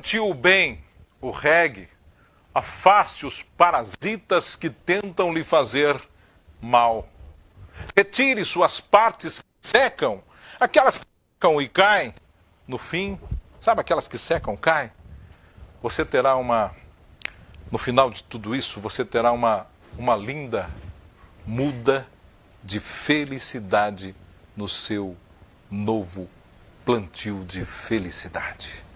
Plante o bem, o reggae, afaste os parasitas que tentam lhe fazer mal. Retire suas partes que secam, aquelas que secam e caem, no fim, sabe aquelas que secam, caem? Você terá uma, no final de tudo isso, você terá uma, uma linda muda de felicidade no seu novo plantio de felicidade.